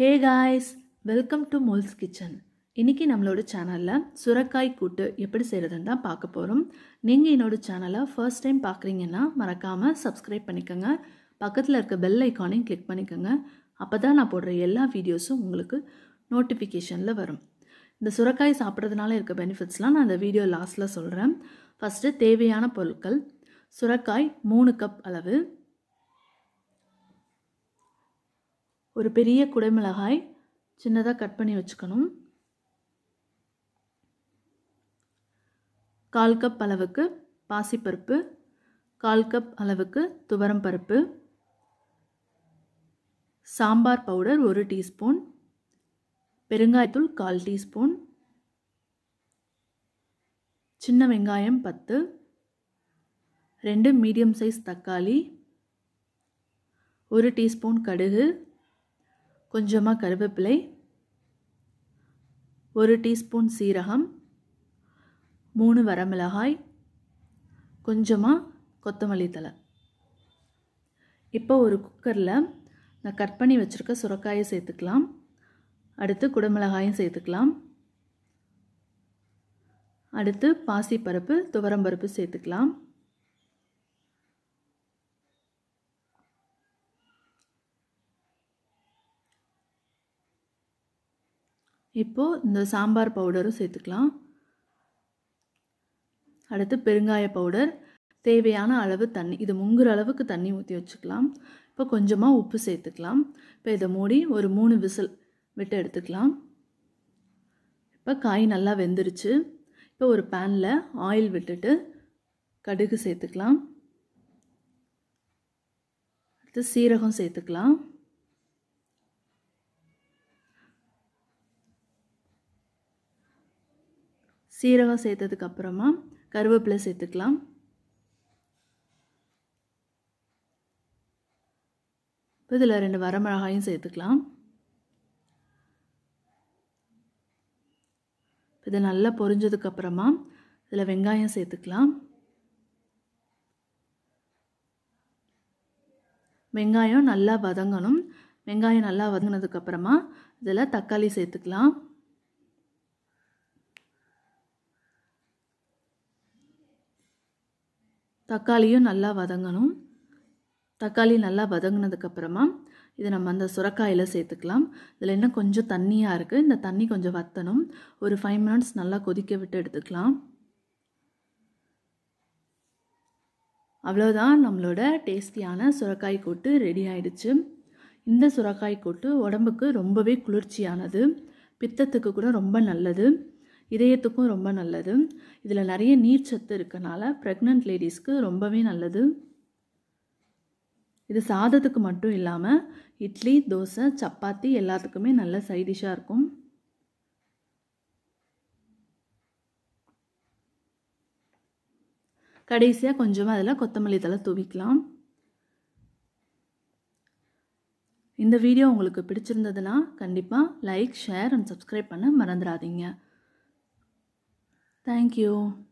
Hey guys welcome to Mol's kitchen இன்றைக்கி நம்மளோட சேனலில் சுரக்காய் கூட்டு எப்படி செய்கிறதுன்னு தான் பார்க்க போகிறோம் நீங்கள் என்னோடய சேனலை ஃபர்ஸ்ட் டைம் பார்க்குறீங்கன்னா மறக்காமல் சப்ஸ்கிரைப் பண்ணிக்கோங்க பக்கத்தில் இருக்க பெல் ஐக்கானையும் கிளிக் பண்ணிக்கோங்க அப்போ தான் நான் போடுற எல்லா வீடியோஸும் உங்களுக்கு நோட்டிஃபிகேஷனில் வரும் இந்த சுரக்காய் சாப்பிட்றதுனால இருக்க பெனிஃபிட்ஸ்லாம் நான் இந்த வீடியோ லாஸ்ட்டில் சொல்கிறேன் ஃபஸ்ட்டு தேவையான பொருட்கள் சுரக்காய் மூணு கப் அளவு ஒரு பெரிய குடைமிளகாய் சின்னதாக கட் பண்ணி வச்சுக்கணும் கால் கப் அளவுக்கு பாசிப்பருப்பு கால் கப் அளவுக்கு துவரம் பருப்பு சாம்பார் பவுடர் ஒரு டீஸ்பூன் பெருங்காயத்தூள் கால் டீஸ்பூன் சின்ன வெங்காயம் பத்து ரெண்டு மீடியம் சைஸ் தக்காளி ஒரு டீஸ்பூன் கடுகு கொஞ்சமாக கருவேப்பிலை ஒரு டீஸ்பூன் சீரகம் மூணு வரமிளகாய் கொஞ்சமாக கொத்தமல்லி தலை இப்போ ஒரு குக்கரில் நான் கட் பண்ணி வச்சுருக்க சுரக்காயை சேர்த்துக்கலாம் அடுத்து குடமிளகாயும் சேர்த்துக்கலாம் அடுத்து பாசிப்பருப்பு துவரம்பருப்பு சேர்த்துக்கலாம் இப்போது இந்த சாம்பார் பவுடரும் சேர்த்துக்கலாம் அடுத்து பெருங்காய பவுடர் தேவையான அளவு தண்ணி இது முங்குற அளவுக்கு தண்ணி ஊற்றி வச்சுக்கலாம் இப்போ கொஞ்சமாக உப்பு சேர்த்துக்கலாம் இப்போ இதை மூடி ஒரு மூணு விசில் விட்டு எடுத்துக்கலாம் இப்போ காய் நல்லா வெந்துருச்சு இப்போ ஒரு பேனில் ஆயில் விட்டுட்டு கடுகு சேர்த்துக்கலாம் அடுத்து சீரகம் சேர்த்துக்கலாம் சீரகம் சேர்த்ததுக்கப்புறமா கருவேப்பிலை சேர்த்துக்கலாம் இதில் ரெண்டு வரமிளகாயும் சேர்த்துக்கலாம் இதை நல்லா பொரிஞ்சதுக்கப்புறமா இதில் வெங்காயம் சேர்த்துக்கலாம் வெங்காயம் நல்லா வதங்கணும் வெங்காயம் நல்லா வதங்கினதுக்கப்புறமா இதில் தக்காளி சேர்த்துக்கலாம் தக்காளியும் நல்லா வதங்கணும் தக்காளி நல்லா வதங்கினதுக்கப்புறமா இதை நம்ம அந்த சுரக்காயில் சேர்த்துக்கலாம் இதில் இன்னும் கொஞ்சம் தண்ணியாக இருக்குது இந்த தண்ணி கொஞ்சம் வற்றணும் ஒரு ஃபைவ் மினிட்ஸ் நல்லா கொதிக்க விட்டு எடுத்துக்கலாம் அவ்வளோதான் நம்மளோட டேஸ்டியான சுரக்காய் கூட்டு ரெடி ஆயிடுச்சு இந்த சுரக்காய் கூட்டு உடம்புக்கு ரொம்பவே குளிர்ச்சியானது பித்தத்துக்கு கூட ரொம்ப நல்லது இதயத்துக்கும் ரொம்ப நல்லது இதில் நிறைய நீர் சத்து இருக்கனால ப்ரெக்னென்ட் லேடிஸ்க்கு ரொம்பவே நல்லது இது சாதத்துக்கு மட்டும் இல்லாமல் இட்லி தோசை சப்பாத்தி எல்லாத்துக்குமே நல்ல சைடிஷாக இருக்கும் கடைசியாக கொஞ்சமாக அதில் கொத்தமல்லி தலை தூவிக்கலாம் இந்த வீடியோ உங்களுக்கு பிடிச்சிருந்ததுன்னா கண்டிப்பாக லைக் ஷேர் அண்ட் சப்ஸ்கிரைப் பண்ண மறந்துடாதீங்க Thank you.